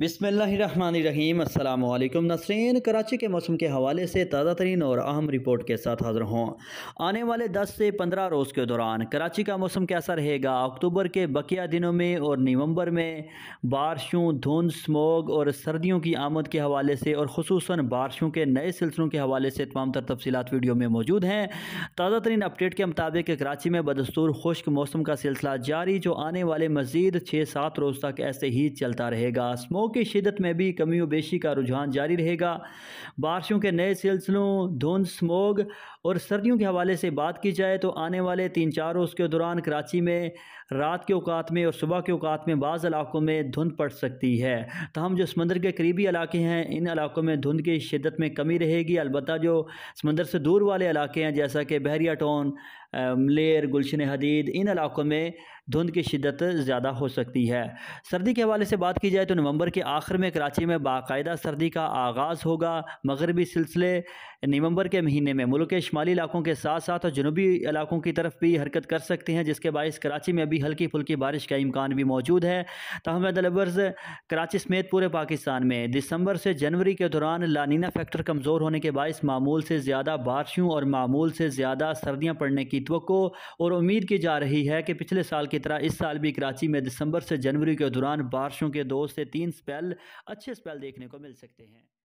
बिसमीम्स अल्लाम नसरीन कराची के मौसम के हवाले से ताज़ा तरीन और अहम रिपोर्ट के साथ हाजिर हों आने वाले 10 से 15 रोज़ के दौरान कराची का मौसम कैसा रहेगा अक्टूबर के बकिया दिनों में और नवंबर में बारिशों धुंध स्मोग और सर्दियों की आमद के हवाले से और खसूस बारिशों के नए सिलसिलों के हवाले से तमाम तर तफसीत वीडियो में मौजूद हैं ताज़ा तरीन अपडेट के मुताबिक कराची में बदस्तूर खुश्क मौसम का सिलसिला जारी जो आने वाले मज़ीद छः सात रोज़ तक ऐसे ही चलता रहेगा स्मोक हवाओं की शिदत में भी कमी बेशी का रुझान जारी रहेगा बारिशों के नए सिलसिलों धुंध स्मोग और सर्दियों के हवाले से बात की जाए तो आने वाले तीन चार रोज़ के दौरान कराची में रात के अवकात में और सुबह के अवकात में बाज़ इलाकों में धुंध पड़ सकती है तहम तो जो समंदर के करीबी इलाके हैं इन इलाकों में धुंध की शिदत में कमी रहेगी अलबत् जो समंदर से दूर वाले इलाके हैं जैसा कि बहरिया टोन मलेर गुलशन हदीद इन इलाकों में धुंध की शिदत ज़्यादा हो सकती है सर्दी के हवाले से बात की जाए तो नवंबर के आखिर में कराची में बाकायदा सर्दी का आगाज़ होगा मगरबी सिलसिले नवंबर के महीने में मुल्क के शुमाली इलाकों के साथ साथ और जनूबी इलाकों की तरफ भी हरकत कर सकते हैं जिसके बायस कराची में अभी हल्की फुल्की बारिश का इम्कान भी मौजूद है तहम दलबर्ज कराची समेत पूरे पाकिस्तान में दिसंबर से जनवरी के दौरान लानीना फैक्टर कमज़ोर होने के बायस मामूल से ज़्यादा बारिशों और मामूल से ज़्यादा सर्दियाँ पड़ने की की तो और उम्मीद की जा रही है कि पिछले साल की तरह इस साल भी कराची में दिसंबर से जनवरी के दौरान बारिशों के दो से तीन स्पेल अच्छे स्पेल देखने को मिल सकते हैं